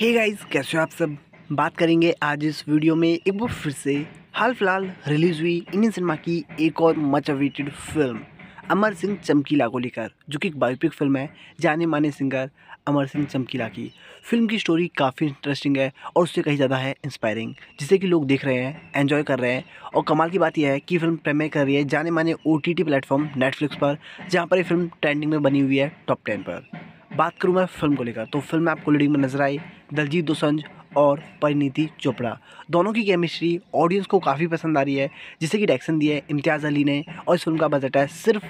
hey guys कैसे हो आप सब बात करेंगे आज इस वीडियो में एक बार फिर से हाल फिलहाल रिलीज़ हुई इंडियन सिनेमा की एक और much awaited film Amar Singh Chamkila को लेकर जो कि एक बायोपिक फिल्म है जाने माने सिंगर अमर सिंह चमकीला की फिल्म की स्टोरी काफ़ी इंटरेस्टिंग है और उससे कहीं ज़्यादा है इंस्पायरिंग जिसे कि लोग देख रहे हैं एंजॉय कर रहे हैं और कमाल की बात यह है कि फिल्म प्रेमय कर रही है जाने माने O T T platform Netflix पर जहाँ पर ये फिल्म ट्रेंडिंग में बनी हुई है टॉप टेन पर बात करूँ मैं फिल्म को लेकर तो फिल्म आपको लीडिंग में नजर आई दलजीत दोसंझ और परिणीति चोपड़ा दोनों की केमिस्ट्री ऑडियंस को काफ़ी पसंद आ रही है जिसे कि डायरेक्शन दिया है इम्तियाज़ अली ने और इस फिल्म का बजट है सिर्फ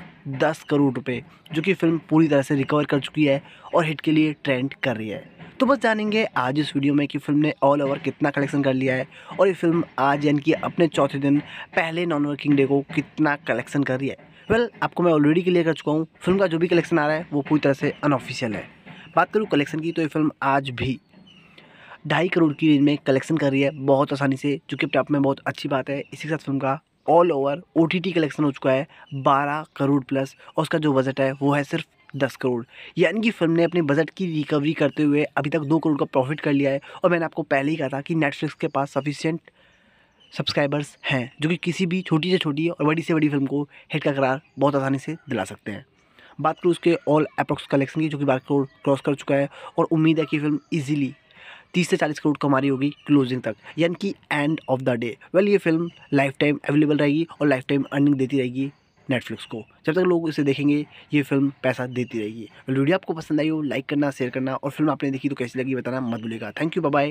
दस करोड़ रुपए जो कि फिल्म पूरी तरह से रिकवर कर चुकी है और हिट के लिए ट्रेंड कर रही है तो बस जानेंगे आज इस वीडियो में कि फिल्म ने ऑल ओवर कितना कलेक्शन कर लिया है और ये फिल्म आज यानी कि अपने चौथे दिन पहले नॉन वर्किंग डे को कितना कलेक्शन कर रही है वेल well, आपको मैं ऑलरेडी क्लियर कर चुका हूँ फिल्म का जो भी कलेक्शन आ रहा है वो पूरी तरह से अनऑफिशियल है बात करूँ कलेक्शन की तो ये फिल्म आज भी ढाई करोड़ की रेंज में कलेक्शन कर रही है बहुत आसानी से जो कि टॉप में बहुत अच्छी बात है इसी के साथ फिल्म का ऑल ओवर ओ कलेक्शन हो चुका है बारह करोड़ प्लस और उसका जो बजट है वो है सिर्फ दस करोड़ यानी कि फिल्म ने अपने बजट की रिकवरी करते हुए अभी तक दो करोड़ का प्रॉफिट कर लिया है और मैंने आपको पहले ही कहा था कि नेटफ्लिक्स के पास सफिशियंट सब्सक्राइबर्स हैं जो कि किसी भी छोटी से छोटी और बड़ी से बड़ी फिल्म को हिट का करार बहुत आसानी से दिला सकते हैं बात करूँ उसके ऑल अप्रोक्स कलेक्शन की जो कि बारह करोड़ क्रॉस कर चुका है और उम्मीद है कि फिल्म ईजिली तीस से चालीस करोड़ कमा रही होगी क्लोजिंग तक यानी कि end of the day well ये फिल्म लाइफ टाइम अवेलेबल रहेगी और लाइफ टाइम अर्निंग देती रहेगी नेटफ्लिक्स को जब तक लोग इसे देखेंगे ये फिल्म पैसा देती रहेगी वीडियो आपको पसंद आई हो लाइक करना शेयर करना और फिल्म आपने देखी तो कैसी लगी बताना मत भूलेगा थैंक यू बाय